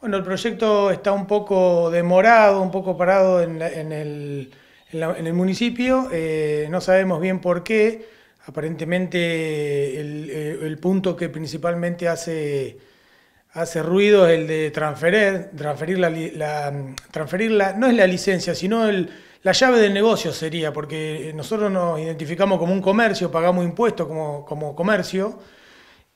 Bueno, el proyecto está un poco demorado, un poco parado en, el, municipio, eh, no sabemos bien por qué, aparentemente el, eh, punto que principalmente hace, ruido es el de transferir, transferir la, transferirla, no es la licencia, sino la llave del negocio sería, porque nosotros nos identificamos como un comercio, pagamos impuestos como comercio,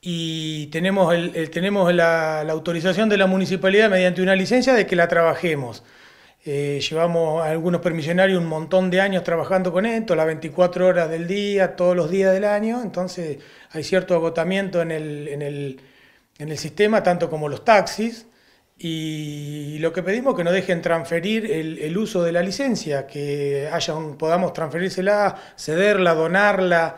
y tenemos, el, tenemos la, autorización de la municipalidad mediante una licencia de que la trabajemos. Eh, llevamos algunos permisionarios un montón de años trabajando con esto, las 24 horas del día, todos los días del año, entonces hay cierto agotamiento en el, sistema, tanto como los taxis, y lo que pedimos es que nos dejen transferir el, uso de la licencia, que haya podamos transferírsela, cederla, donarla a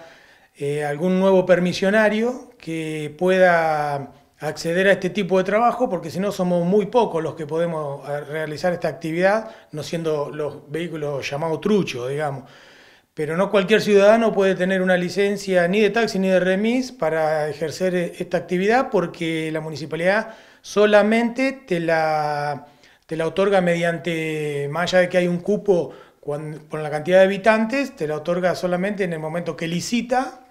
eh, algún nuevo permisionario que pueda acceder a este tipo de trabajo, porque si no somos muy pocos los que podemos eh, realizar esta actividad, no siendo los vehículos llamados truchos, digamos. Pero no cualquier ciudadano puede tener una licencia ni de taxi ni de remis para ejercer eh, esta actividad, porque la municipalidad solamente te la, te la otorga mediante, más allá de que hay un cupo con la cantidad de habitantes, te la otorga solamente en el momento que licita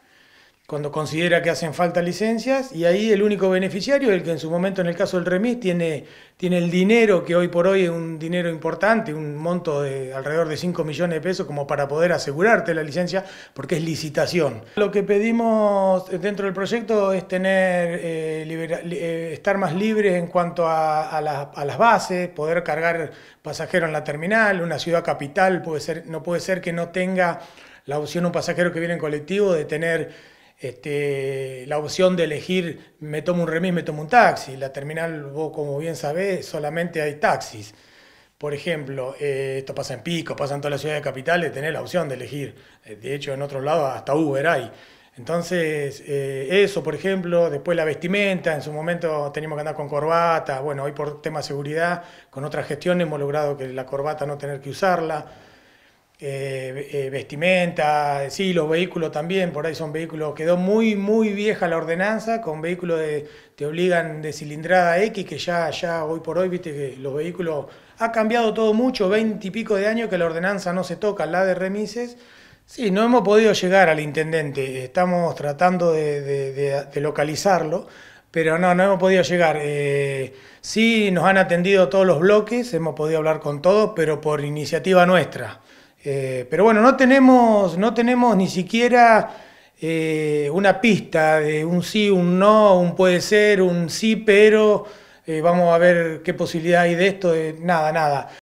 cuando considera que hacen falta licencias, y ahí el único beneficiario el que en su momento, en el caso del remis, tiene, tiene el dinero, que hoy por hoy es un dinero importante, un monto de alrededor de 5 millones de pesos, como para poder asegurarte la licencia, porque es licitación. Lo que pedimos dentro del proyecto es tener, eh, eh, estar más libres en cuanto a, las bases, poder cargar pasajeros en la terminal, una ciudad capital, puede ser, no puede ser que no tenga la opción un pasajero que viene en colectivo de tener este, la opción de elegir me tomo un remis, me tomo un taxi. La terminal, vos como bien sabés, solamente hay taxis. Por ejemplo, eh, esto pasa en Pico, pasa en todas las ciudades capitales, tener la opción de elegir. Eh, de hecho, en otros lados hasta Uber hay. Entonces, eh, eso, por ejemplo, después la vestimenta, en su momento teníamos que andar con corbata, bueno, hoy por tema de seguridad, con otras gestiones hemos logrado que la corbata no tener que usarla. Eh, eh, vestimenta, sí, los vehículos también, por ahí son vehículos, quedó muy, muy vieja la ordenanza, con vehículos de, te obligan de cilindrada X, que ya, ya hoy por hoy, viste que los vehículos, ha cambiado todo mucho, 20 y pico de años que la ordenanza no se toca, la de remises, sí, no hemos podido llegar al intendente, estamos tratando de, localizarlo, pero no, no hemos podido llegar. Eh, sí, nos han atendido todos los bloques, hemos podido hablar con todos, pero por iniciativa nuestra. Eh, pero bueno, no tenemos, no tenemos ni siquiera eh, una pista de un sí, un no, un puede ser, un sí, pero eh, vamos a ver qué posibilidad hay de esto, nada, nada.